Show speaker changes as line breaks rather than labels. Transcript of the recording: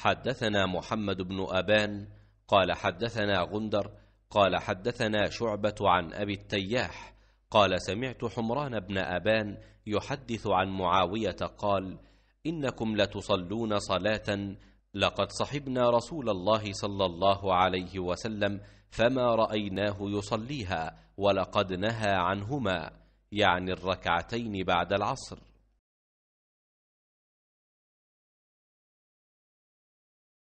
حدثنا محمد بن أبان قال حدثنا غندر قال حدثنا شعبة عن أبي التياح قال سمعت حمران بن أبان يحدث عن معاوية قال إنكم لتصلون صلاة لقد صحبنا رسول الله صلى الله عليه وسلم فما رأيناه يصليها ولقد نهى عنهما يعني الركعتين بعد العصر